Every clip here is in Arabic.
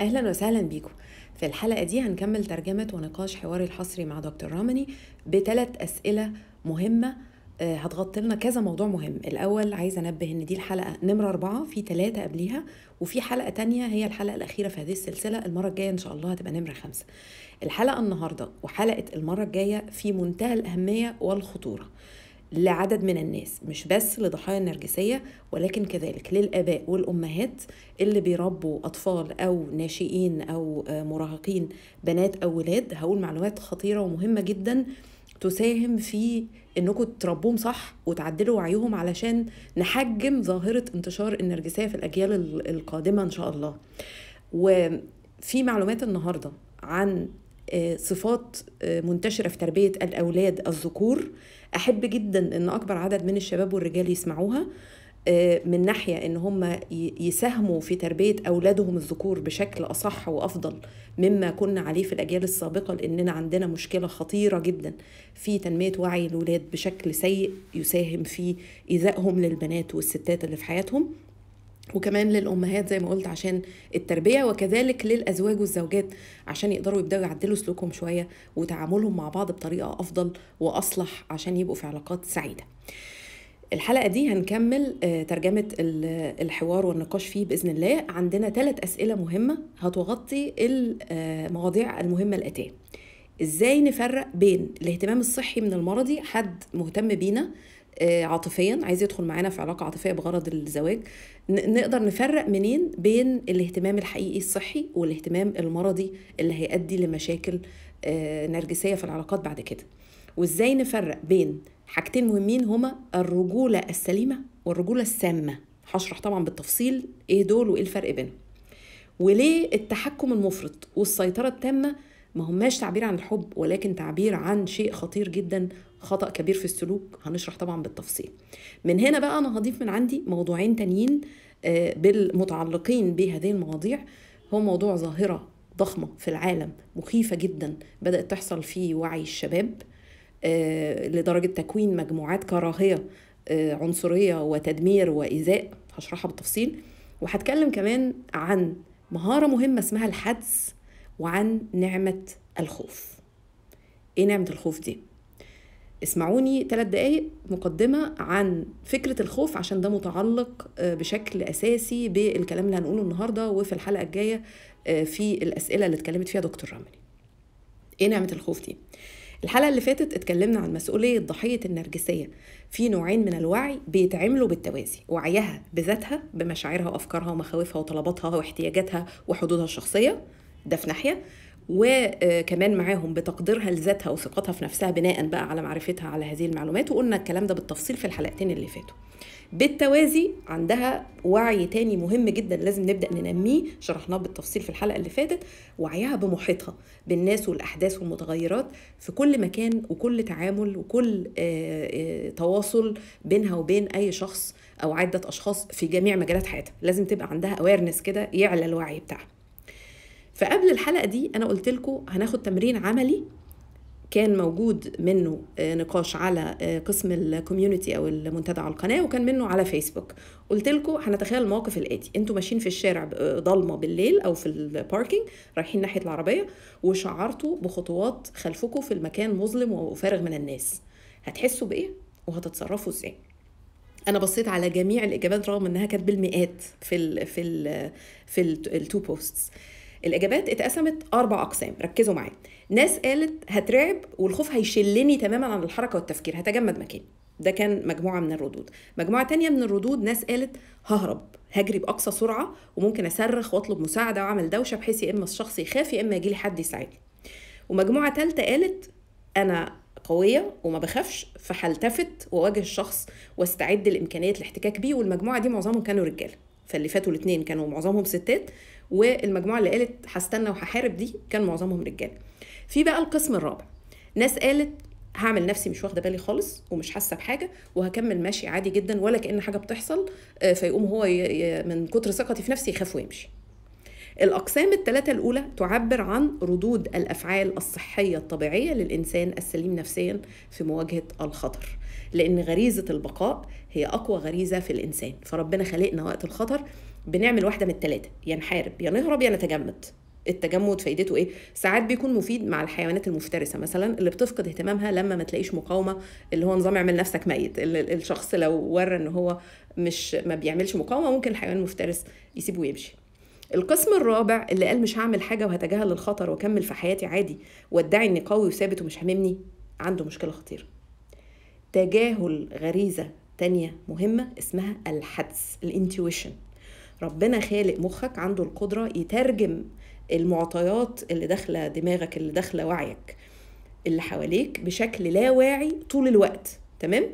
أهلا وسهلا بيكم في الحلقة دي هنكمل ترجمة ونقاش حواري الحصري مع دكتور رامني بثلاث أسئلة مهمة آه، هتغطي لنا كذا موضوع مهم الأول عايزة أنبه إن دي الحلقة نمرة أربعة في ثلاثة قبليها وفي حلقة تانية هي الحلقة الأخيرة في هذه السلسلة المرة الجاية إن شاء الله هتبقى نمرة خمسة الحلقة النهاردة وحلقة المرة الجاية في منتهى الأهمية والخطورة لعدد من الناس مش بس لضحايا النرجسية ولكن كذلك للآباء والأمهات اللي بيربوا أطفال أو ناشئين أو آه، مراهقين بنات أو ولاد هقول معلومات خطيرة ومهمة جدا تساهم في انكم تربوهم صح وتعدلوا وعيهم علشان نحجم ظاهره انتشار النرجسيه في الاجيال القادمه ان شاء الله وفي معلومات النهارده عن آه، صفات آه، منتشره في تربيه الاولاد الذكور احب جدا ان اكبر عدد من الشباب والرجال يسمعوها آه، من ناحية إن هم يساهموا في تربية أولادهم الذكور بشكل أصح وأفضل مما كنا عليه في الأجيال السابقة لأننا عندنا مشكلة خطيرة جدا في تنمية وعي الاولاد بشكل سيء يساهم في إيذائهم للبنات والستات اللي في حياتهم وكمان للامهات زي ما قلت عشان التربيه وكذلك للازواج والزوجات عشان يقدروا يبداوا يعدلوا سلوكهم شويه وتعاملهم مع بعض بطريقه افضل واصلح عشان يبقوا في علاقات سعيده الحلقه دي هنكمل آه، ترجمه الحوار والنقاش فيه باذن الله عندنا ثلاث اسئله مهمه هتغطي المواضيع آه، المهمه الاتيه ازاي نفرق بين الاهتمام الصحي من المرضي حد مهتم بينا آه، عاطفيا عايز يدخل معانا في علاقه عاطفيه بغرض الزواج نقدر نفرق منين بين الاهتمام الحقيقي الصحي والاهتمام المرضي اللي هيؤدي لمشاكل آه، نرجسيه في العلاقات بعد كده وازاي نفرق بين حاجتين مهمين هما الرجوله السليمه والرجوله السامه هشرح طبعا بالتفصيل ايه دول وايه الفرق بينهم وليه التحكم المفرط والسيطره التامه ما هماش تعبير عن الحب ولكن تعبير عن شيء خطير جدا خطأ كبير في السلوك هنشرح طبعا بالتفصيل من هنا بقى أنا هضيف من عندي موضوعين تانيين آه، بالمتعلقين بهذه المواضيع هو موضوع ظاهرة ضخمة في العالم مخيفة جدا بدأت تحصل في وعي الشباب آه، لدرجة تكوين مجموعات كراهية آه، عنصرية وتدمير وإيذاء هشرحها بالتفصيل وهتكلم كمان عن مهارة مهمة اسمها الحدس وعن نعمة الخوف إيه نعمة الخوف دي؟ اسمعوني ثلاث دقايق مقدمة عن فكرة الخوف عشان ده متعلق آه، بشكل أساسي بالكلام اللي هنقوله النهاردة وفي الحلقة الجاية آه، في الأسئلة اللي اتكلمت فيها دكتور رملي إيه نعمة الخوف دي؟ الحلقة اللي فاتت اتكلمنا عن مسؤولية ضحية النرجسية في نوعين من الوعي بيتعملوا بالتوازي وعيها بذاتها بمشاعرها وأفكارها ومخاوفها وطلباتها واحتياجاتها وحدودها الشخصية ده في ناحيه وكمان معاهم بتقديرها لذاتها وثقتها في نفسها بناء بقى على معرفتها على هذه المعلومات وقلنا الكلام ده بالتفصيل في الحلقتين اللي فاتوا بالتوازي عندها وعي تاني مهم جدا لازم نبدا ننميه شرحناه بالتفصيل في الحلقه اللي فاتت وعيها بمحيطها بالناس والاحداث والمتغيرات في كل مكان وكل تعامل وكل آه، آه، تواصل بينها وبين اي شخص او عده اشخاص في جميع مجالات حياتها لازم تبقى عندها اويرنس كده يعلى الوعي بتاعها فقبل الحلقه دي انا قلت لكم هناخد تمرين عملي كان موجود منه آه، نقاش على آه، قسم الكوميونتي او المنتدى على القناه وكان منه على فيسبوك قلت لكم هنتخيل الموقف الاتي انتوا ماشيين في الشارع آه، ضلمه بالليل او في الباركينج رايحين ناحيه العربيه وشعرتوا بخطوات خلفكم في المكان مظلم وفارغ من الناس هتحسوا بايه وهتتصرفوا ازاي انا بصيت على جميع الاجابات رغم انها كانت بالمئات في الـ في الـ في التو بوستس الاجابات اتقسمت اربع اقسام ركزوا معايا ناس قالت هترعب والخوف هيشلني تماما عن الحركه والتفكير هتجمد مكاني ده كان مجموعه من الردود مجموعه تانية من الردود ناس قالت ههرب هجري باقصى سرعه وممكن اصرخ واطلب مساعده واعمل دوشه بحيث يا اما الشخص يخاف يا اما يجيلي حد يساعدني ومجموعه ثالثه قالت انا قويه وما بخافش فهلتفت واواجه الشخص واستعد لامكانيه الاحتكاك بيه والمجموعه دي معظمهم كانوا رجاله فاللي فاتوا الاثنين كانوا معظمهم ستات والمجموعه اللي قالت هستنى وهحارب دي كان معظمهم رجاله في بقى القسم الرابع ناس قالت هعمل نفسي مش واخده بالي خالص ومش حاسه بحاجه وهكمل ماشي عادي جدا ولا كان حاجه بتحصل آه، فيقوم هو من كتر ثقتي في نفسي يخاف ويمشي الأقسام الثلاثة الأولى تعبر عن ردود الأفعال الصحية الطبيعية للإنسان السليم نفسيا في مواجهة الخطر لأن غريزة البقاء هي أقوى غريزة في الإنسان فربنا خلقنا وقت الخطر بنعمل واحده من الثلاثه يا نحارب يا نهرب يا نتجمد التجمد فايدته ايه ساعات بيكون مفيد مع الحيوانات المفترسه مثلا اللي بتفقد اهتمامها لما ما تلاقيش مقاومه اللي هو نظام اعمل نفسك ميت الشخص لو ورى ان هو مش ما بيعملش مقاومه ممكن الحيوان المفترس يسيبه ويمشي القسم الرابع اللي قال مش هعمل حاجه وهتجاهل الخطر واكمل في حياتي عادي وادعي اني قوي وثابت ومش هاممني عنده مشكله خطيره تجاهل غريزه تانية مهمة اسمها الحدس الانتويشن ربنا خالق مخك عنده القدره يترجم المعطيات اللي داخله دماغك اللي داخله وعيك اللي حواليك بشكل لا واعي طول الوقت تمام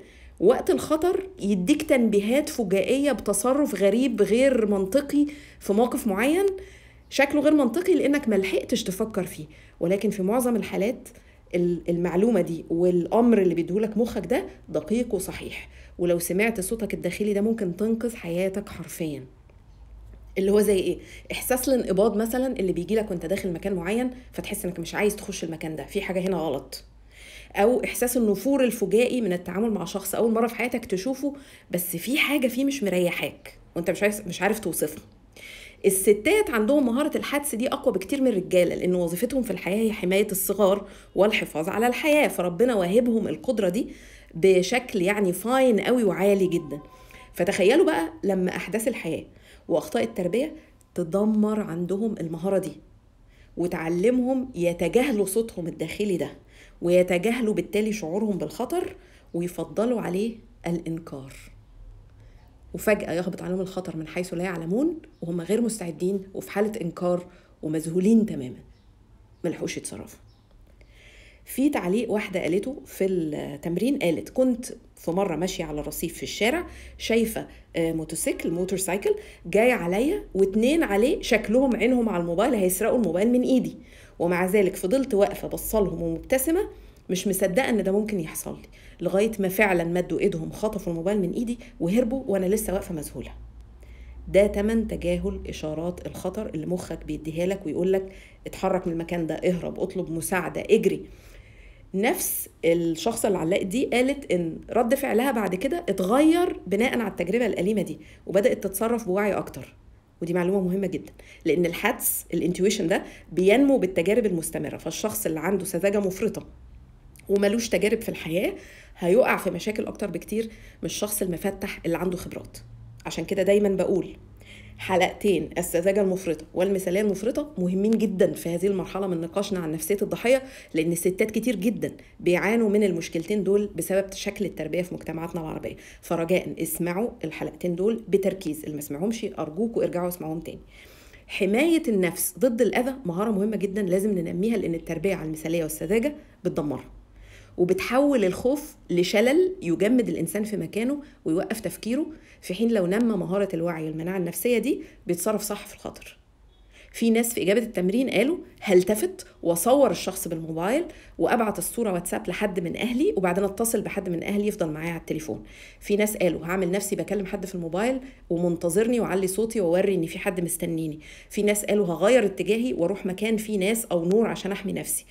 وقت الخطر يديك تنبيهات فجائيه بتصرف غريب غير منطقي في موقف معين شكله غير منطقي لانك ملحقتش تفكر فيه ولكن في معظم الحالات المعلومة دي والأمر اللي بيديهولك مخك ده دقيق وصحيح ولو سمعت صوتك الداخلي ده ممكن تنقذ حياتك حرفياً اللي هو زي ايه احساس الانقباض مثلا اللي بيجي لك وانت داخل مكان معين فتحس انك مش عايز تخش المكان ده في حاجه هنا غلط او احساس النفور الفجائي من التعامل مع شخص اول مره في حياتك تشوفه بس في حاجه فيه مش مريحاك وانت مش عايز مش عارف توصفها الستات عندهم مهارة الحدس دي أقوى بكتير من الرجالة لأن وظيفتهم في الحياة هي حماية الصغار والحفاظ على الحياة فربنا واهبهم القدرة دي بشكل يعني فاين قوي وعالي جدا فتخيلوا بقى لما أحداث الحياة واخطاء التربيه تدمر عندهم المهاره دي وتعلمهم يتجاهلوا صوتهم الداخلي ده ويتجاهلوا بالتالي شعورهم بالخطر ويفضلوا عليه الانكار وفجاه يهبط عليهم الخطر من حيث لا يعلمون وهم غير مستعدين وفي حاله انكار ومذهولين تماما ملحقوش يتصرفوا في تعليق واحدة قالته في التمرين قالت كنت في مرة ماشية على الرصيف في الشارع شايفة آه، موتوسيكل موتورسايكل جاي عليا واتنين عليه شكلهم عينهم على الموبايل هيسرقوا الموبايل من ايدي ومع ذلك فضلت واقفة بصلهم ومبتسمة مش مصدقة ان ده ممكن يحصل لي لغاية ما فعلا مدوا ايدهم خطفوا الموبايل من ايدي وهربوا وانا لسه واقفة مذهولة ده تمن تجاهل اشارات الخطر اللي مخك بيديها لك ويقول لك اتحرك من المكان ده اهرب اطلب مساعده اجري نفس الشخص اللي علقت دي قالت ان رد فعلها بعد كده اتغير بناء على التجربه الاليمه دي وبدات تتصرف بوعي اكتر ودي معلومه مهمه جدا لان الحدس الانتويشن ده بينمو بالتجارب المستمره فالشخص اللي عنده سذاجه مفرطه وملوش تجارب في الحياه هيقع في مشاكل اكتر بكتير من الشخص المفتح اللي عنده خبرات عشان كده دايما بقول حلقتين السذاجه المفرطه والمثاليه المفرطه مهمين جدا في هذه المرحله من نقاشنا عن نفسيه الضحيه لان الستات كتير جدا بيعانوا من المشكلتين دول بسبب شكل التربيه في مجتمعاتنا العربيه فرجاء اسمعوا الحلقتين دول بتركيز اللي ما سمعهمش ارجوكوا ارجعوا اسمعوهم تاني حماية النفس ضد الأذى مهارة مهمة جدا لازم ننميها لأن التربية على المثالية والسذاجة بتدمرها وبتحول الخوف لشلل يجمد الانسان في مكانه ويوقف تفكيره في حين لو نمى مهاره الوعي والمناعه النفسيه دي بيتصرف صح في الخطر في ناس في اجابه التمرين قالوا هلتفت واصور الشخص بالموبايل وابعت الصوره واتساب لحد من اهلي وبعدين اتصل بحد من اهلي يفضل معايا على التليفون في ناس قالوا هعمل نفسي بكلم حد في الموبايل ومنتظرني وعلي صوتي واوري ان في حد مستنيني في ناس قالوا هغير اتجاهي واروح مكان فيه ناس او نور عشان احمي نفسي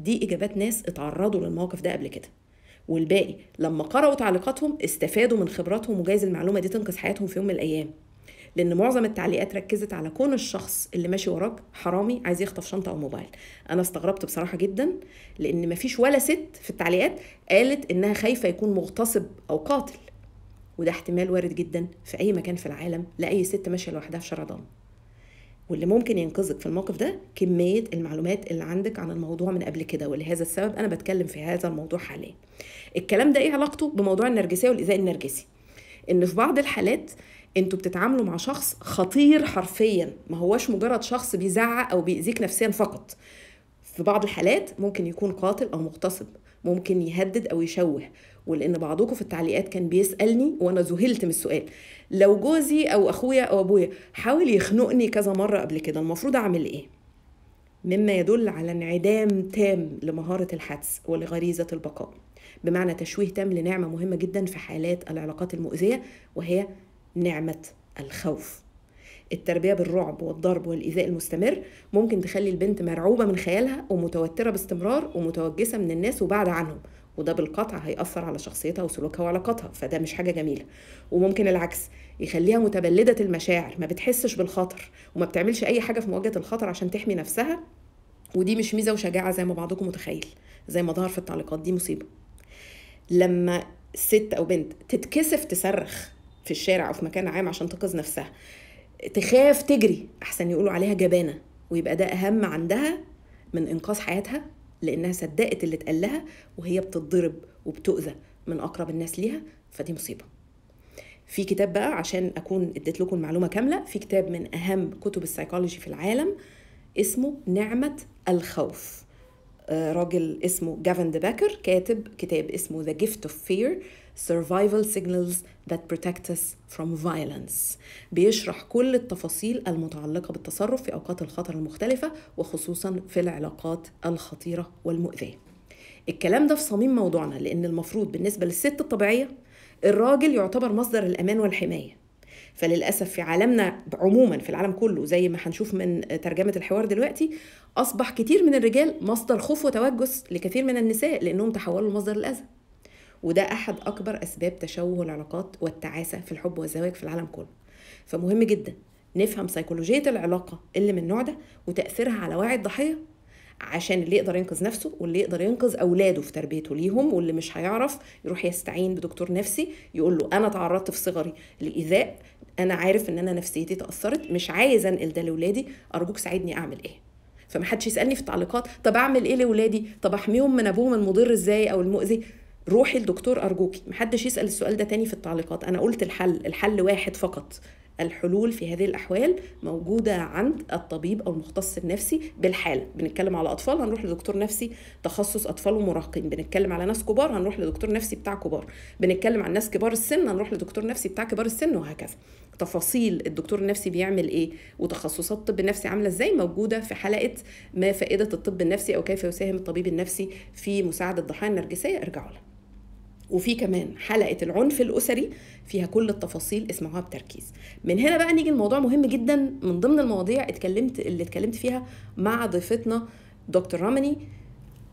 دي اجابات ناس اتعرضوا للموقف ده قبل كده والباقي لما قرأوا تعليقاتهم استفادوا من خبراتهم وجايز المعلومة دي تنقذ حياتهم في يوم من الأيام لأن معظم التعليقات ركزت على كون الشخص اللي ماشي وراك حرامي عايز يخطف شنطة أو موبايل أنا استغربت بصراحة جدا لأن مفيش ولا ست في التعليقات قالت إنها خايفة يكون مغتصب أو قاتل وده احتمال وارد جدا في أي مكان في العالم لأي ست ماشية لوحدها في شارع ضلمه واللي ممكن ينقذك في الموقف ده كمية المعلومات اللي عندك عن الموضوع من قبل كده ولهذا السبب أنا بتكلم في هذا الموضوع حاليا الكلام ده إيه علاقته بموضوع النرجسية والإيذاء النرجسي إن في بعض الحالات انتوا بتتعاملوا مع شخص خطير حرفيا ما هواش مجرد شخص بيزعق او بيأذيك نفسيا فقط في بعض الحالات ممكن يكون قاتل او مغتصب ممكن يهدد او يشوه ولان بعضكم في التعليقات كان بيسالني وانا ذهلت من السؤال لو جوزي او اخويا او ابويا حاول يخنقني كذا مره قبل كده المفروض اعمل ايه مما يدل على انعدام تام لمهاره الحدس ولغريزه البقاء بمعنى تشويه تام لنعمه مهمه جدا في حالات العلاقات المؤذيه وهي نعمه الخوف التربية بالرعب والضرب والإيذاء المستمر ممكن تخلي البنت مرعوبة من خيالها ومتوترة باستمرار ومتوجسة من الناس وبعد عنهم وده بالقطع هيأثر على شخصيتها وسلوكها وعلاقاتها فده مش حاجة جميلة وممكن العكس يخليها متبلدة المشاعر ما بتحسش بالخطر وما بتعملش أي حاجة في مواجهة الخطر عشان تحمي نفسها ودي مش ميزة وشجاعة زي ما بعضكم متخيل زي ما ظهر في التعليقات دي مصيبة لما ست أو بنت تتكسف تصرخ في الشارع أو في مكان عام عشان تنقذ نفسها تخاف تجري احسن يقولوا عليها جبانه ويبقى ده اهم عندها من انقاذ حياتها لانها صدقت اللي اتقال لها وهي بتتضرب وبتؤذى من اقرب الناس ليها فدي مصيبه في كتاب بقى عشان اكون اديت لكم المعلومه كامله في كتاب من اهم كتب السايكولوجي في العالم اسمه نعمه الخوف آه، راجل اسمه جافن دي باكر كاتب كتاب اسمه ذا جيفت اوف فير survival signals that protect us from violence بيشرح كل التفاصيل المتعلقة بالتصرف في أوقات الخطر المختلفة وخصوصا في العلاقات الخطيرة والمؤذية الكلام ده في صميم موضوعنا لأن المفروض بالنسبة للست الطبيعية الراجل يعتبر مصدر الأمان والحماية فللاسف في عالمنا عموما في العالم كله زي ما هنشوف من ترجمه الحوار دلوقتي اصبح كتير من الرجال مصدر خوف وتوجس لكثير من النساء لانهم تحولوا لمصدر الاذى وده أحد أكبر أسباب تشوه العلاقات والتعاسة في الحب والزواج في العالم كله فمهم جدا نفهم سيكولوجية العلاقة اللي من النوع ده وتأثيرها على وعي الضحية عشان اللي يقدر ينقذ نفسه واللي يقدر ينقذ اولاده في تربيته ليهم واللي مش هيعرف يروح يستعين بدكتور نفسي يقول له انا تعرضت في صغري لايذاء انا عارف ان انا نفسيتي تاثرت مش عايز انقل ده لاولادي ارجوك ساعدني اعمل ايه فمحدش يسالني في التعليقات طب اعمل ايه لاولادي طب احميهم من ابوهم المضر ازاي او المؤذي روحي لدكتور ارجوكي محدش يسال السؤال ده تاني في التعليقات انا قلت الحل الحل واحد فقط الحلول في هذه الأحوال موجودة عند الطبيب أو المختص النفسي بالحالة بنتكلم على أطفال هنروح لدكتور نفسي تخصص أطفال ومراهقين بنتكلم على ناس كبار هنروح لدكتور نفسي بتاع كبار بنتكلم عن ناس كبار السن هنروح لدكتور نفسي بتاع كبار السن وهكذا تفاصيل الدكتور النفسي بيعمل ايه وتخصصات الطب النفسي عامله ازاي موجوده في حلقه ما فائده الطب النفسي او كيف يساهم الطبيب النفسي في مساعده الضحايا النرجسيه ارجعوا لها وفي كمان حلقة العنف الأسري فيها كل التفاصيل اسمعوها بتركيز من هنا بقى نيجي الموضوع مهم جدا من ضمن المواضيع اتكلمت اللي اتكلمت فيها مع ضيفتنا دكتور رامني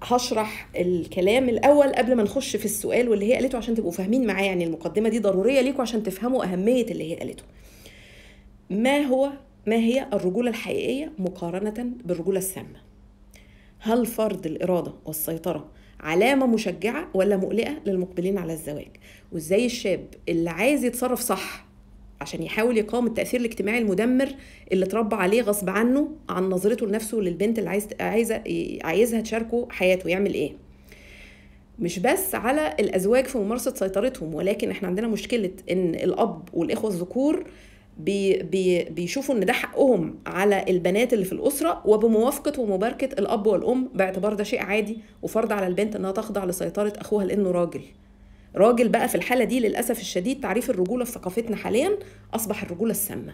هشرح الكلام الاول قبل ما نخش في السؤال واللي هي قالته عشان تبقوا فاهمين معايا يعني المقدمه دي ضروريه ليكم عشان تفهموا اهميه اللي هي قالته ما هو ما هي الرجوله الحقيقيه مقارنه بالرجوله السامه هل فرض الاراده والسيطره علامة مشجعة ولا مقلقة للمقبلين على الزواج وازاي الشاب اللي عايز يتصرف صح عشان يحاول يقاوم التأثير الاجتماعي المدمر اللي اتربى عليه غصب عنه عن نظرته لنفسه للبنت اللي عايز عايزة عايزها تشاركه حياته يعمل ايه مش بس على الأزواج في ممارسة سيطرتهم ولكن احنا عندنا مشكلة ان الأب والإخوة الذكور بي بي بيشوفوا ان ده حقهم على البنات اللي في الاسره وبموافقه ومباركه الاب والام باعتبار ده شيء عادي وفرض على البنت انها تخضع لسيطره اخوها لانه راجل راجل بقى في الحاله دي للاسف الشديد تعريف الرجوله في ثقافتنا حاليا اصبح الرجوله السامه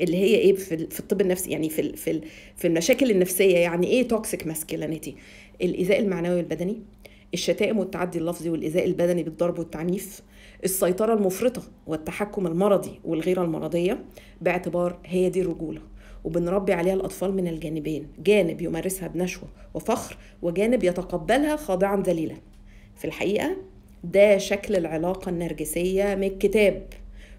اللي هي ايه في الطب النفسي يعني في في في المشاكل النفسيه يعني ايه توكسيك ماسكلينيتي الايذاء المعنوي والبدني الشتائم والتعدي اللفظي والايذاء البدني بالضرب والتعنيف السيطرة المفرطة والتحكم المرضي والغير المرضية باعتبار هي دي الرجولة وبنربي عليها الأطفال من الجانبين جانب يمارسها بنشوة وفخر وجانب يتقبلها خاضعا ذليلا في الحقيقة ده شكل العلاقة النرجسية من الكتاب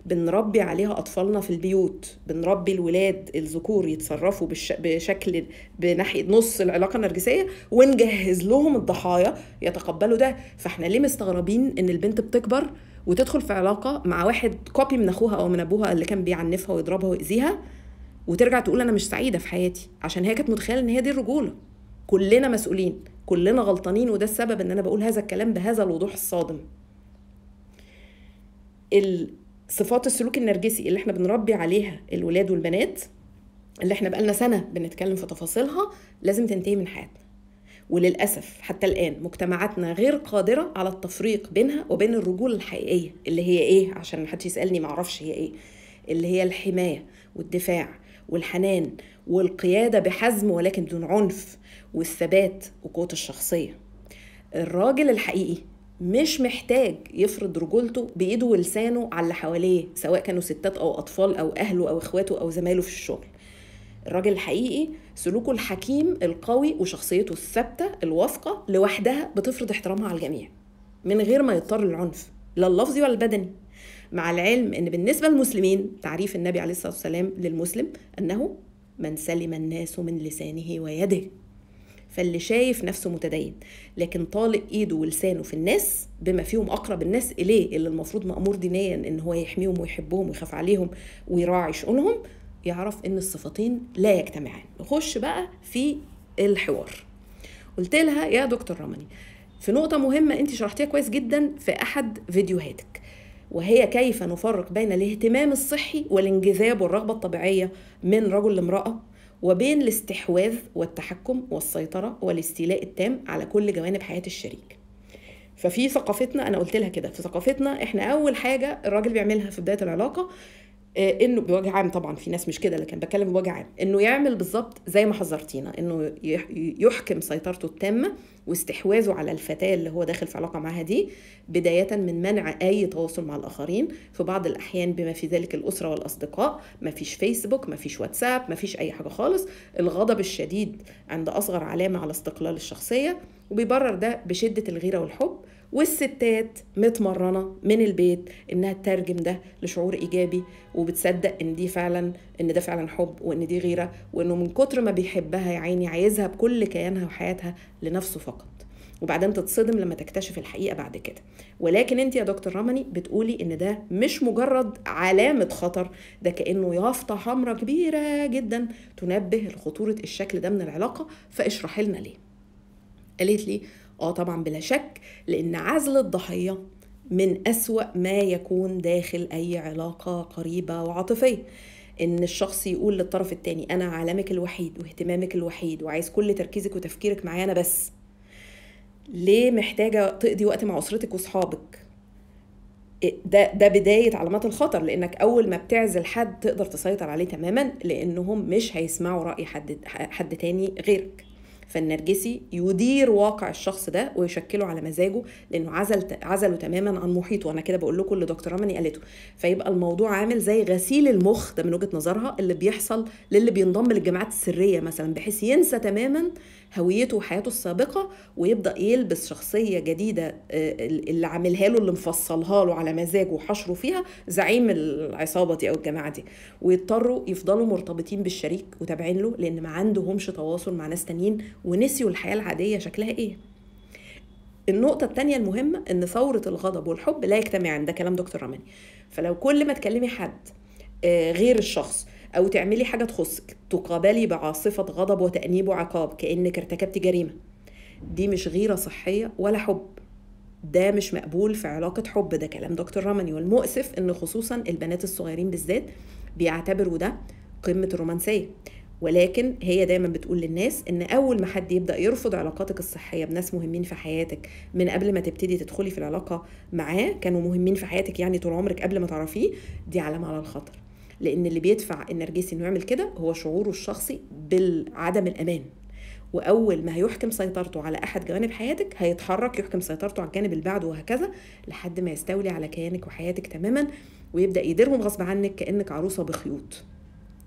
بنربي عليها أطفالنا في البيوت بنربي الولاد الذكور يتصرفوا بش... بشكل بناحية نص العلاقة النرجسية ونجهز لهم الضحايا يتقبلوا ده فاحنا ليه مستغربين إن البنت بتكبر وتدخل في علاقه مع واحد كوبي من اخوها او من ابوها اللي كان بيعنفها ويضربها ويأذيها وترجع تقول انا مش سعيده في حياتي عشان هي كانت متخيله ان هي دي الرجوله كلنا مسؤولين كلنا غلطانين وده السبب ان انا بقول هذا الكلام بهذا الوضوح الصادم صفات السلوك النرجسي اللي احنا بنربي عليها الولاد والبنات اللي احنا بقالنا سنه بنتكلم في تفاصيلها لازم تنتهي من حياتنا وللأسف حتى الآن مجتمعاتنا غير قادرة على التفريق بينها وبين الرجولة الحقيقية اللي هي إيه عشان محدش يسألني معرفش هي إيه اللي هي الحماية والدفاع والحنان والقيادة بحزم ولكن دون عنف والثبات وقوة الشخصية الراجل الحقيقي مش محتاج يفرض رجولته بإيده ولسانه على اللي حواليه سواء كانوا ستات أو أطفال أو أهله أو إخواته أو زمايله في الشغل الراجل الحقيقي سلوكه الحكيم القوي وشخصيته الثابته الواثقه لوحدها بتفرض احترامها على الجميع من غير ما يضطر للعنف لا اللفظي ولا البدني مع العلم ان بالنسبه للمسلمين تعريف النبي عليه الصلاه والسلام للمسلم انه من سلم الناس من لسانه ويده فاللي شايف نفسه متدين لكن طالق ايده ولسانه في الناس بما فيهم اقرب الناس اليه اللي المفروض مامور دينيا ان هو يحميهم ويحبهم ويخاف عليهم ويراعي شؤونهم يعرف ان الصفتين لا يجتمعان نخش بقى في الحوار قلت لها يا دكتور رمني في نقطه مهمه انت شرحتيها كويس جدا في احد فيديوهاتك وهي كيف نفرق بين الاهتمام الصحي والانجذاب والرغبه الطبيعيه من رجل لامراه وبين الاستحواذ والتحكم والسيطره والاستيلاء التام على كل جوانب حياه الشريك ففي ثقافتنا انا قلت لها كده في ثقافتنا احنا اول حاجه الراجل بيعملها في بدايه العلاقه آه، انه بوجه عام طبعا في ناس مش كده لكن بتكلم بوجه عام انه يعمل بالظبط زي ما حذرتينا انه يحكم سيطرته التامه واستحواذه على الفتاه اللي هو داخل في علاقه معاها دي بدايه من منع اي تواصل مع الاخرين في بعض الاحيان بما في ذلك الاسره والاصدقاء ما فيش فيسبوك ما فيش واتساب ما فيش اي حاجه خالص الغضب الشديد عند اصغر علامه على استقلال الشخصيه وبيبرر ده بشده الغيره والحب والستات متمرنة من البيت إنها تترجم ده لشعور إيجابي وبتصدق إن دي فعلا إن ده فعلا حب وإن دي غيرة وإنه من كتر ما بيحبها يا عيني عايزها بكل كيانها وحياتها لنفسه فقط وبعدين تتصدم لما تكتشف الحقيقه بعد كده ولكن انت يا دكتور رمني بتقولي ان ده مش مجرد علامه خطر ده كانه يافطه حمراء كبيره جدا تنبه لخطوره الشكل ده من العلاقه فاشرحي لنا ليه قالت لي اه طبعا بلا شك لان عزل الضحيه من اسوا ما يكون داخل اي علاقه قريبه وعاطفيه ان الشخص يقول للطرف التاني انا عالمك الوحيد واهتمامك الوحيد وعايز كل تركيزك وتفكيرك معايا انا بس ليه محتاجه تقضي وقت مع اسرتك وصحابك ده ده بدايه علامات الخطر لانك اول ما بتعزل حد تقدر تسيطر عليه تماما لانهم مش هيسمعوا راي حد حد تاني غيرك فالنرجسي يدير واقع الشخص ده ويشكله على مزاجه لانه عزل عزله تماما عن محيطه وانا كده بقول لكم اللي دكتوره ماني قالته فيبقى الموضوع عامل زي غسيل المخ ده من وجهه نظرها اللي بيحصل للي بينضم للجماعات السريه مثلا بحيث ينسى تماما هويته وحياته السابقه ويبدا يلبس شخصيه جديده آه، اللي عاملها له اللي مفصلها له على مزاجه وحشره فيها زعيم العصابه دي او الجماعه دي ويضطروا يفضلوا مرتبطين بالشريك وتابعين له لان ما عندهمش تواصل مع ناس تانيين ونسيوا الحياه العاديه شكلها ايه النقطة التانية المهمة إن ثورة الغضب والحب لا يجتمعان ده كلام دكتور رماني فلو كل ما تكلمي حد آه، غير الشخص أو تعملي حاجة تخصك تقابلي بعاصفة غضب وتأنيب وعقاب كأنك ارتكبت جريمة دي مش غيرة صحية ولا حب ده مش مقبول في علاقة حب ده كلام دكتور رمني والمؤسف إن خصوصا البنات الصغيرين بالذات بيعتبروا ده قمة الرومانسية ولكن هي دايما بتقول للناس ان اول ما حد يبدا يرفض علاقاتك الصحيه بناس مهمين في حياتك من قبل ما تبتدي تدخلي في العلاقه معاه كانوا مهمين في حياتك يعني طول عمرك قبل ما تعرفيه دي علامه على الخطر لان اللي بيدفع النرجسي انه يعمل كده هو شعوره الشخصي بالعدم الامان واول ما هيحكم سيطرته على احد جوانب حياتك هيتحرك يحكم سيطرته على الجانب اللي بعده وهكذا لحد ما يستولي على كيانك وحياتك تماما ويبدا يديرهم غصب عنك كانك عروسه بخيوط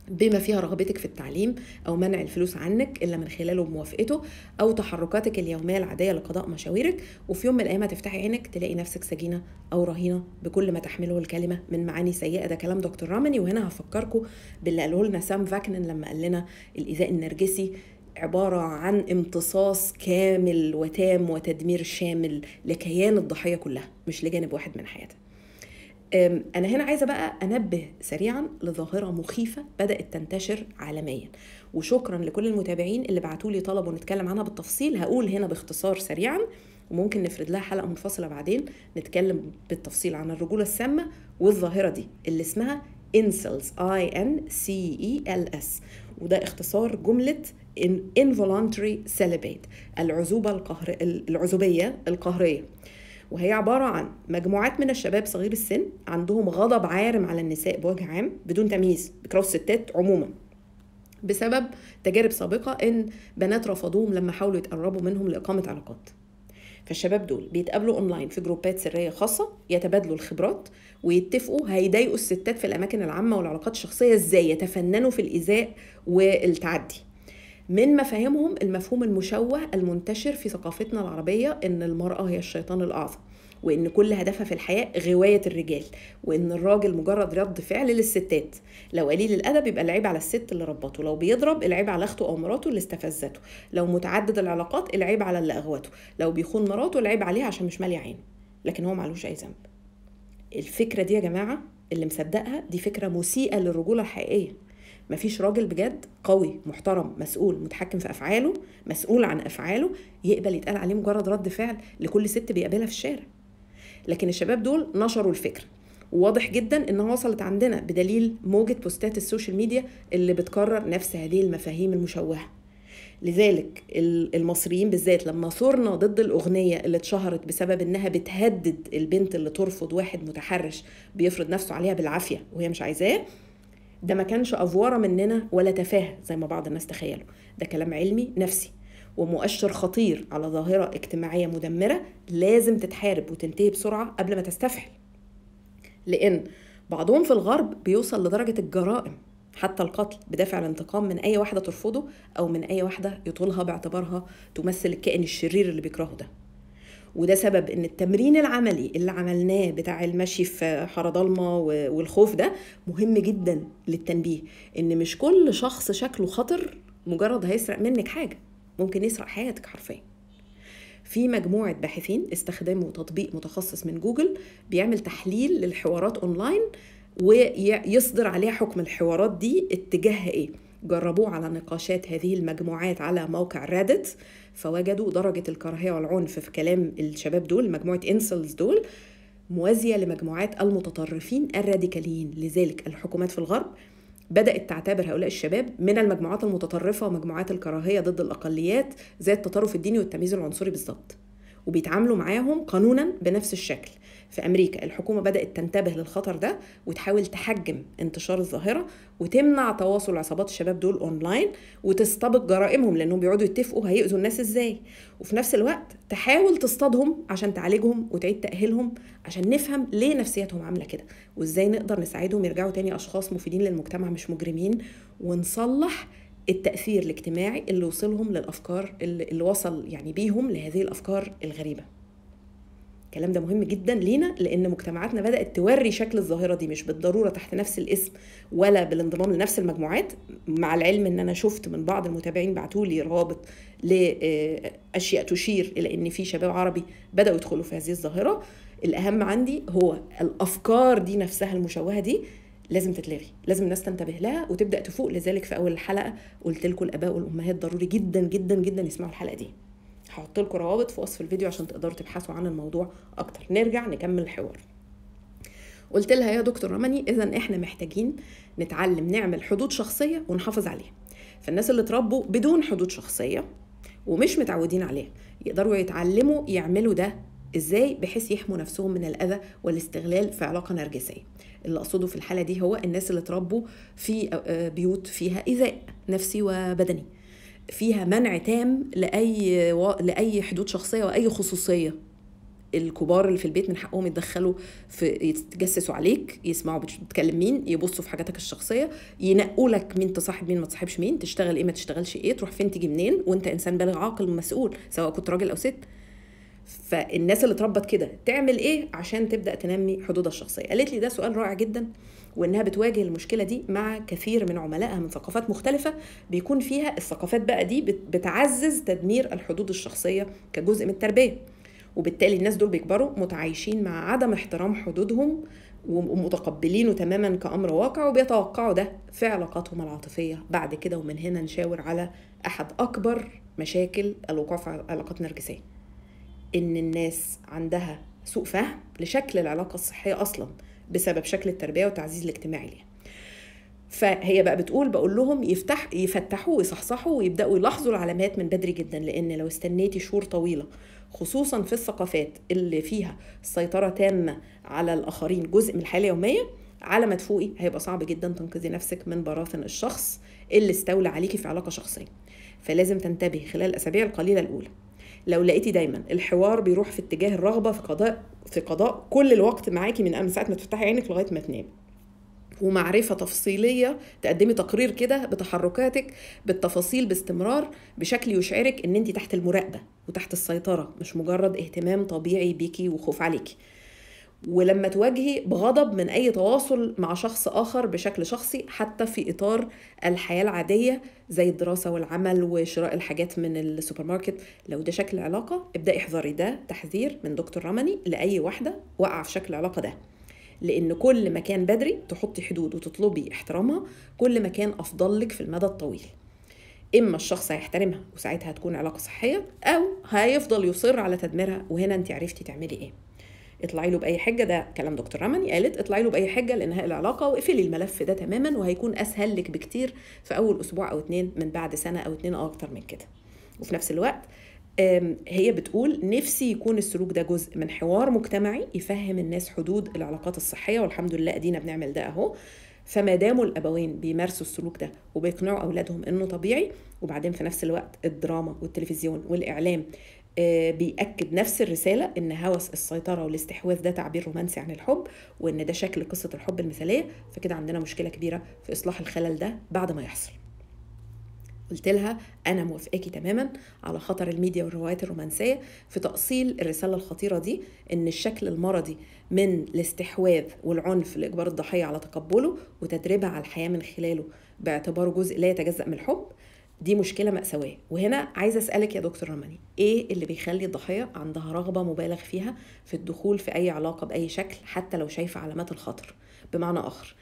بما فيها رغبتك في التعليم او منع الفلوس عنك الا من خلاله بموافقته او تحركاتك اليوميه العاديه لقضاء مشاويرك وفي يوم من الايام هتفتحي عينك تلاقي نفسك سجينه او رهينه بكل ما تحمله الكلمه من معاني سيئه ده كلام دكتور رامني وهنا هفكركم باللي قاله لنا سام فاكنن لما قال لنا الايذاء النرجسي عبارة عن امتصاص كامل وتام وتدمير شامل لكيان الضحية كلها مش لجانب واحد من حياتها أنا هنا عايزة بقى أنبه سريعا لظاهرة مخيفة بدأت تنتشر عالميا وشكرا لكل المتابعين اللي بعتوا لي طلبوا نتكلم عنها بالتفصيل هقول هنا باختصار سريعا وممكن نفرد لها حلقة منفصلة بعدين نتكلم بالتفصيل عن الرجولة السامة والظاهرة دي اللي اسمها incels I N C E L S وده اختصار جملة involuntary celibate العزوبة القهر العزوبية القهرية وهي عبارة عن مجموعات من الشباب صغير السن عندهم غضب عارم على النساء بوجه عام بدون تمييز بكره الستات عموما بسبب تجارب سابقة إن بنات رفضوهم لما حاولوا يتقربوا منهم لإقامة علاقات فالشباب دول بيتقابلوا اونلاين في جروبات سريه خاصه يتبادلوا الخبرات ويتفقوا هيضايقوا الستات في الاماكن العامه والعلاقات الشخصيه ازاي يتفننوا في الايذاء والتعدي من مفاهيمهم المفهوم المشوه المنتشر في ثقافتنا العربيه ان المراه هي الشيطان الاعظم وان كل هدفها في الحياه غوايه الرجال وان الراجل مجرد رد فعل للستات لو قليل الادب يبقى العيب على الست اللي ربته لو بيضرب العيب على اخته او مراته اللي استفزته لو متعدد العلاقات العيب على اللي اغوته لو بيخون مراته العيب عليها عشان مش مالي عين لكن هو معلوش اي ذنب الفكره دي يا جماعه اللي مصدقها دي فكره مسيئه للرجوله الحقيقيه مفيش راجل بجد قوي محترم مسؤول متحكم في افعاله مسؤول عن افعاله يقبل يتقال عليه مجرد رد فعل لكل ست بيقابلها في الشارع لكن الشباب دول نشروا الفكره وواضح جدا انها وصلت عندنا بدليل موجه بوستات السوشيال ميديا اللي بتكرر نفس هذه المفاهيم المشوهه لذلك المصريين بالذات لما ثورنا ضد الأغنية اللي اتشهرت بسبب إنها بتهدد البنت اللي ترفض واحد متحرش بيفرض نفسه عليها بالعافية وهي مش عايزاه ده ما كانش افوره مننا ولا تفاهه زي ما بعض الناس تخيلوا ده كلام علمي نفسي ومؤشر خطير على ظاهره اجتماعيه مدمره لازم تتحارب وتنتهي بسرعه قبل ما تستفحل لان بعضهم في الغرب بيوصل لدرجه الجرائم حتى القتل بدافع الانتقام من اي واحده ترفضه او من اي واحده يطولها باعتبارها تمثل الكائن الشرير اللي بيكرهه ده وده سبب ان التمرين العملي اللي عملناه بتاع المشي في حاره ضلمه والخوف ده مهم جدا للتنبيه ان مش كل شخص شكله خطر مجرد هيسرق منك حاجه ممكن يسرق حياتك حرفيا في مجموعة باحثين استخدموا تطبيق متخصص من جوجل بيعمل تحليل للحوارات أونلاين ويصدر عليها حكم الحوارات دي اتجاهها ايه جربوه على نقاشات هذه المجموعات على موقع رادت فوجدوا درجة الكراهية والعنف في كلام الشباب دول مجموعة انسلز دول موازية لمجموعات المتطرفين الراديكاليين لذلك الحكومات في الغرب بدأت تعتبر هؤلاء الشباب من المجموعات المتطرفة ومجموعات الكراهية ضد الأقليات زي التطرف الديني والتمييز العنصري بالظبط وبيتعاملوا معاهم قانونا بنفس الشكل في أمريكا الحكومة بدأت تنتبه للخطر ده وتحاول تحجم انتشار الظاهرة وتمنع تواصل عصابات الشباب دول أونلاين وتستبق جرائمهم لأنهم بيقعدوا يتفقوا هيأذوا الناس إزاي وفي نفس الوقت تحاول تصطادهم عشان تعالجهم وتعيد تأهيلهم عشان نفهم ليه نفسيتهم عاملة كده وإزاي نقدر نساعدهم يرجعوا تاني أشخاص مفيدين للمجتمع مش مجرمين ونصلح التأثير الاجتماعي اللي وصلهم للأفكار اللي وصل يعني بيهم لهذه الأفكار الغريبة الكلام ده مهم جدا لينا لان مجتمعاتنا بدات توري شكل الظاهره دي مش بالضروره تحت نفس الاسم ولا بالانضمام لنفس المجموعات مع العلم ان انا شفت من بعض المتابعين بعتوا لي روابط لاشياء آه، تشير الى ان في شباب عربي بداوا يدخلوا في هذه الظاهره الاهم عندي هو الافكار دي نفسها المشوهه دي لازم تتلغي لازم الناس تنتبه لها وتبدا تفوق لذلك في اول الحلقه قلت لكم الاباء والامهات ضروري جدا جدا جدا يسمعوا الحلقه دي هحط لكم روابط في وصف الفيديو عشان تقدروا تبحثوا عن الموضوع اكتر نرجع نكمل الحوار قلت لها يا دكتور رمني اذا احنا محتاجين نتعلم نعمل حدود شخصيه ونحافظ عليها فالناس اللي اتربوا بدون حدود شخصيه ومش متعودين عليها يقدروا يتعلموا يعملوا ده ازاي بحيث يحموا نفسهم من الاذى والاستغلال في علاقه نرجسيه اللي اقصده في الحاله دي هو الناس اللي اتربوا في آه، بيوت فيها ايذاء نفسي وبدني فيها منع تام لاي و... لاي حدود شخصيه واي خصوصيه الكبار اللي في البيت من حقهم يتدخلوا في يتجسسوا عليك يسمعوا بتتكلم مين يبصوا في حاجاتك الشخصيه ينقوا لك مين تصاحب مين ما تصاحبش مين تشتغل ايه ما تشتغلش ايه تروح فين تيجي منين وانت انسان بالغ عاقل مسؤول سواء كنت راجل او ست فالناس اللي اتربت كده تعمل ايه عشان تبدا تنمي حدودها الشخصيه قالت لي ده سؤال رائع جدا وانها بتواجه المشكله دي مع كثير من عملائها من ثقافات مختلفه بيكون فيها الثقافات بقى دي بتعزز تدمير الحدود الشخصيه كجزء من التربيه وبالتالي الناس دول بيكبروا متعايشين مع عدم احترام حدودهم ومتقبلينه تماما كامر واقع وبيتوقعوا ده في علاقاتهم العاطفيه بعد كده ومن هنا نشاور على احد اكبر مشاكل الوقوع في علاقات نرجسيه ان الناس عندها سوء فهم لشكل العلاقه الصحيه اصلا بسبب شكل التربيه والتعزيز الاجتماعي ليها فهي بقى بتقول بقول لهم يفتح يفتحوا ويصحصحوا ويبداوا يلاحظوا العلامات من بدري جدا لان لو استنيتي شهور طويله خصوصا في الثقافات اللي فيها السيطره تامه على الاخرين جزء من الحياه اليوميه على ما تفوقي هيبقى صعب جدا تنقذي نفسك من براثن الشخص اللي استولى عليكي في علاقه شخصيه فلازم تنتبهي خلال الاسابيع القليله الاولى لو لقيتي دايما الحوار بيروح في اتجاه الرغبه في قضاء في قضاء كل الوقت معاكي من ساعه ما تفتحي عينك لغايه ما تنامي ومعرفة تفصيلية تقدمي تقرير كده بتحركاتك بالتفاصيل باستمرار بشكل يشعرك ان انت تحت المراقبة وتحت السيطرة مش مجرد اهتمام طبيعي بيكي وخوف عليكي ولما تواجهي بغضب من اي تواصل مع شخص اخر بشكل شخصي حتى في اطار الحياه العاديه زي الدراسه والعمل وشراء الحاجات من السوبر ماركت لو ده شكل علاقه ابداي احذري ده تحذير من دكتور رمني لاي واحده واقعه في شكل علاقه ده لان كل ما كان بدري تحطي حدود وتطلبي احترامها كل ما كان افضل لك في المدى الطويل اما الشخص هيحترمها وساعتها هتكون علاقه صحيه او هيفضل يصر على تدميرها وهنا انت عرفتي تعملي ايه اطلعي له باي حجه ده كلام دكتور رمني قالت اطلعي له باي حجه لانهاء العلاقه واقفلي الملف ده تماما وهيكون اسهل لك بكتير في اول اسبوع او اتنين من بعد سنه او اتنين او اكتر من كده وفي نفس الوقت هي بتقول نفسي يكون السلوك ده جزء من حوار مجتمعي يفهم الناس حدود العلاقات الصحيه والحمد لله ادينا بنعمل ده اهو فما داموا الابوين بيمارسوا السلوك ده وبيقنعوا اولادهم انه طبيعي وبعدين في نفس الوقت الدراما والتلفزيون والاعلام آه، بيأكد نفس الرسالة إن هوس السيطرة والاستحواذ ده تعبير رومانسي عن الحب وإن ده شكل قصة الحب المثالية فكده عندنا مشكلة كبيرة في إصلاح الخلل ده بعد ما يحصل قلت لها أنا موافقاكي تماما على خطر الميديا والروايات الرومانسية في تأصيل الرسالة الخطيرة دي إن الشكل المرضي من الاستحواذ والعنف لإجبار الضحية على تقبله وتدريبها على الحياة من خلاله باعتباره جزء لا يتجزأ من الحب دي مشكله ماساويه وهنا عايزه اسالك يا دكتور رماني ايه اللي بيخلي الضحيه عندها رغبه مبالغ فيها في الدخول في اي علاقه باي شكل حتى لو شايفه علامات الخطر بمعنى اخر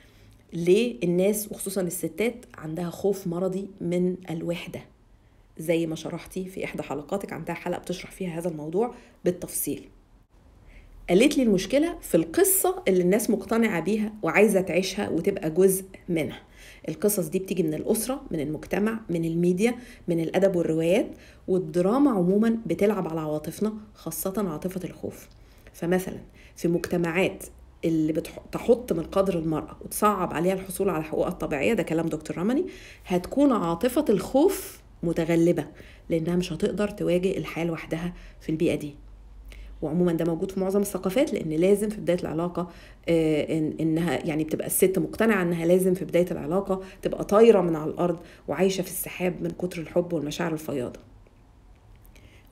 ليه الناس وخصوصا الستات عندها خوف مرضي من الوحده زي ما شرحتي في احدى حلقاتك عندها حلقه بتشرح فيها هذا الموضوع بالتفصيل قالت لي المشكله في القصه اللي الناس مقتنعه بيها وعايزه تعيشها وتبقى جزء منها القصص دي بتيجي من الاسره من المجتمع من الميديا من الادب والروايات والدراما عموما بتلعب على عواطفنا خاصه عاطفه الخوف فمثلا في مجتمعات اللي بتحط من قدر المرأة وتصعب عليها الحصول على حقوقها الطبيعية ده كلام دكتور رمني هتكون عاطفة الخوف متغلبة لأنها مش هتقدر تواجه الحياة لوحدها في البيئة دي وعموما ده موجود في معظم الثقافات لان لازم في بدايه العلاقه آه، إن انها يعني بتبقى الست مقتنعه انها لازم في بدايه العلاقه تبقى طايره من على الارض وعايشه في السحاب من كتر الحب والمشاعر الفياضه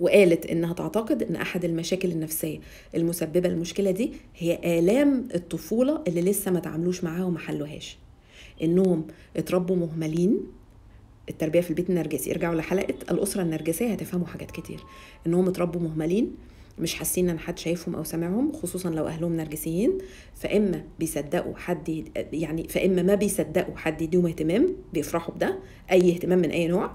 وقالت انها تعتقد ان احد المشاكل النفسيه المسببه للمشكله دي هي الام الطفوله اللي لسه ما تعاملوش معاها وما حلوهاش انهم اتربوا مهملين التربيه في البيت النرجسي ارجعوا لحلقه الاسره النرجسيه هتفهموا حاجات كتير انهم اتربوا مهملين مش حاسين ان حد شايفهم او سامعهم خصوصا لو اهلهم نرجسيين فاما بيصدقوا حد يعني فاما ما بيصدقوا حد يديهم اهتمام بيفرحوا بده اي اهتمام من اي نوع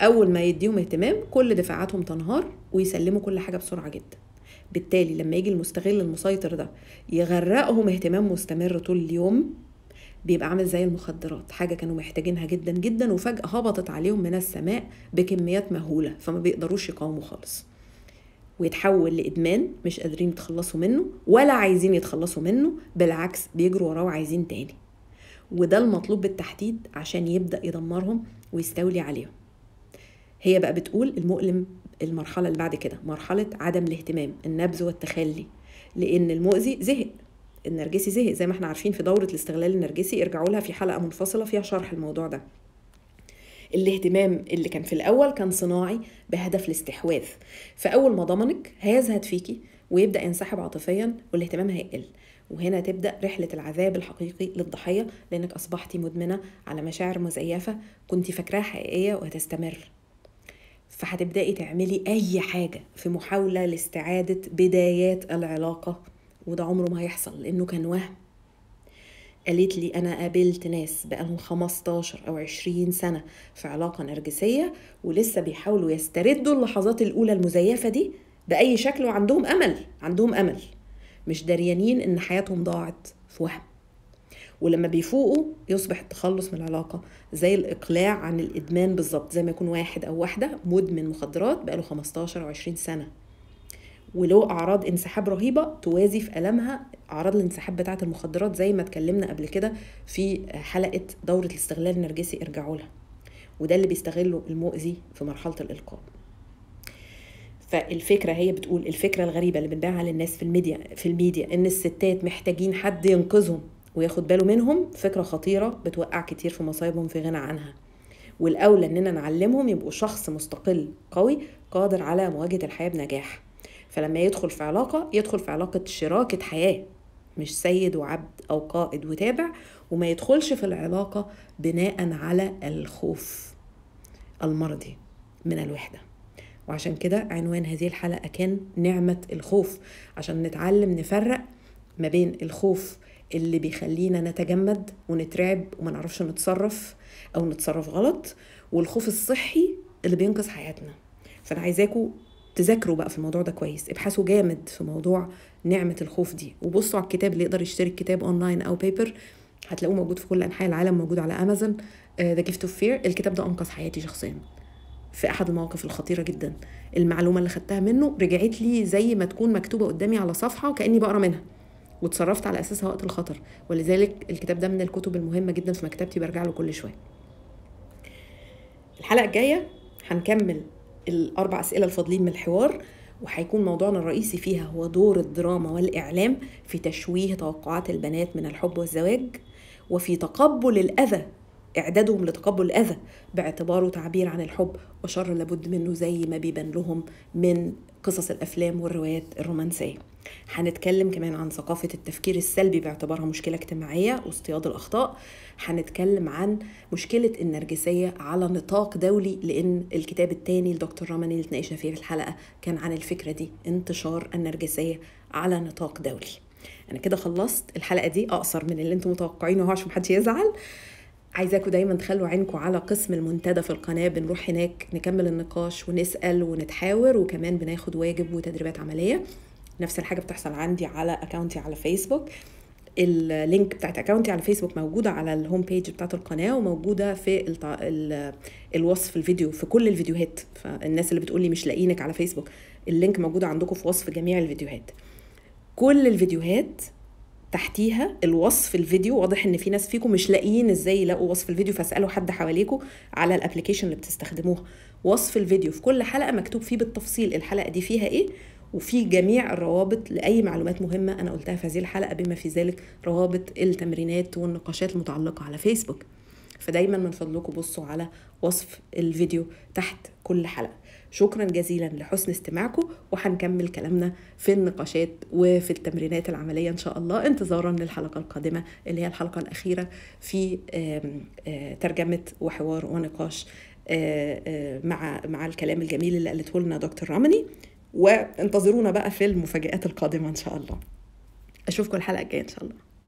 اول ما يديهم اهتمام كل دفاعاتهم تنهار ويسلموا كل حاجه بسرعه جدا بالتالي لما يجي المستغل المسيطر ده يغرقهم اهتمام مستمر طول اليوم بيبقى عامل زي المخدرات حاجه كانوا محتاجينها جدا جدا وفجاه هبطت عليهم من السماء بكميات مهوله فما بيقدروش يقاوموا خالص ويتحول لادمان مش قادرين يتخلصوا منه ولا عايزين يتخلصوا منه بالعكس بيجروا وراه عايزين تاني وده المطلوب بالتحديد عشان يبدا يدمرهم ويستولي عليهم هي بقى بتقول المؤلم المرحله اللي بعد كده مرحله عدم الاهتمام النبذ والتخلي لان المؤذي زهق النرجسي زهق زي ما احنا عارفين في دوره الاستغلال النرجسي ارجعوا لها في حلقه منفصله فيها شرح الموضوع ده الاهتمام اللي كان في الأول كان صناعي بهدف الاستحواذ فأول ما ضمنك هيزهد فيكي ويبدأ ينسحب عاطفيا والاهتمام هيقل وهنا تبدأ رحلة العذاب الحقيقي للضحية لأنك أصبحتي مدمنة على مشاعر مزيفة كنت فاكراها حقيقية وهتستمر فهتبدأي تعملي أي حاجة في محاولة لاستعادة بدايات العلاقة وده عمره ما هيحصل لأنه كان وهم قالت لي أنا قابلت ناس بقالهم 15 أو 20 سنة في علاقة نرجسية ولسه بيحاولوا يستردوا اللحظات الأولى المزيفة دي بأي شكل وعندهم أمل عندهم أمل مش داريانين إن حياتهم ضاعت في وهم ولما بيفوقوا يصبح التخلص من العلاقه زي الاقلاع عن الادمان بالظبط زي ما يكون واحد او واحده مدمن مخدرات بقاله 15 او 20 سنه ولو اعراض انسحاب رهيبه توازي في المها اعراض الانسحاب بتاعه المخدرات زي ما اتكلمنا قبل كده في حلقه دوره الاستغلال النرجسي ارجعوا لها وده اللي بيستغله المؤذي في مرحله الالقاء فالفكره هي بتقول الفكره الغريبه اللي بنبيعها للناس في الميديا في الميديا ان الستات محتاجين حد ينقذهم وياخد باله منهم فكره خطيره بتوقع كتير في مصايبهم في غنى عنها والاولى اننا نعلمهم يبقوا شخص مستقل قوي قادر على مواجهه الحياه بنجاح فلما يدخل في علاقة يدخل في علاقة شراكة حياة مش سيد وعبد أو قائد وتابع وما يدخلش في العلاقة بناء على الخوف المرضي من الوحدة وعشان كده عنوان هذه الحلقة كان نعمة الخوف عشان نتعلم نفرق ما بين الخوف اللي بيخلينا نتجمد ونترعب وما نعرفش نتصرف أو نتصرف غلط والخوف الصحي اللي بينقذ حياتنا فأنا عايزاكم تذاكروا بقى في الموضوع ده كويس ابحثوا جامد في موضوع نعمة الخوف دي وبصوا على الكتاب اللي يقدر يشتري الكتاب اونلاين او بيبر هتلاقوه موجود في كل انحاء العالم موجود على امازون ذا جيفت اوف فير الكتاب ده انقذ حياتي شخصيا في احد المواقف الخطيره جدا المعلومه اللي خدتها منه رجعت لي زي ما تكون مكتوبه قدامي على صفحه وكاني بقرا منها وتصرفت على اساسها وقت الخطر ولذلك الكتاب ده من الكتب المهمه جدا في مكتبتي برجع له كل شويه الحلقه الجايه هنكمل الأربع أسئلة الفاضلين من الحوار وهيكون موضوعنا الرئيسي فيها هو دور الدراما والإعلام في تشويه توقعات البنات من الحب والزواج وفي تقبل الأذى إعدادهم لتقبل الأذى باعتباره تعبير عن الحب وشر لابد منه زي ما بيبان لهم من قصص الأفلام والروايات الرومانسية هنتكلم كمان عن ثقافة التفكير السلبي باعتبارها مشكلة اجتماعية واصطياد الأخطاء هنتكلم عن مشكلة النرجسية على نطاق دولي لأن الكتاب الثاني لدكتور رمني اللي اتناقشنا فيه في الحلقة كان عن الفكرة دي انتشار النرجسية على نطاق دولي أنا كده خلصت الحلقة دي أقصر من اللي انتم متوقعينه عشان محدش يزعل عايزاكم دايما تخلوا عينكم على قسم المنتدى في القناه بنروح هناك نكمل النقاش ونسال ونتحاور وكمان بناخد واجب وتدريبات عمليه نفس الحاجه بتحصل عندي على اكونتي على فيسبوك اللينك بتاعت اكونتي على فيسبوك موجوده على الهوم بيج بتاعت القناه وموجوده في التع... ال... الوصف الفيديو في كل الفيديوهات فالناس اللي بتقولي مش لاقينك على فيسبوك اللينك موجود عندكم في وصف جميع الفيديوهات كل الفيديوهات تحتيها الوصف الفيديو واضح ان في ناس فيكم مش لاقيين ازاي يلاقوا وصف الفيديو فاسالوا حد حواليكم على الابلكيشن اللي بتستخدموها وصف الفيديو في كل حلقه مكتوب فيه بالتفصيل الحلقه دي فيها ايه وفي جميع الروابط لاي معلومات مهمه انا قلتها في هذه الحلقه بما في ذلك روابط التمرينات والنقاشات المتعلقه على فيسبوك فدايما من فضلكم بصوا على وصف الفيديو تحت كل حلقه شكرا جزيلا لحسن استماعكم وهنكمل كلامنا في النقاشات وفي التمرينات العملية إن شاء الله انتظارا للحلقة القادمة اللي هي الحلقة الأخيرة في آه، ترجمة وحوار ونقاش آه، آه، مع مع الكلام الجميل اللي قالته لنا دكتور رمني وانتظرونا بقى في المفاجآت القادمة إن شاء الله أشوفكم الحلقة الجاية إن شاء الله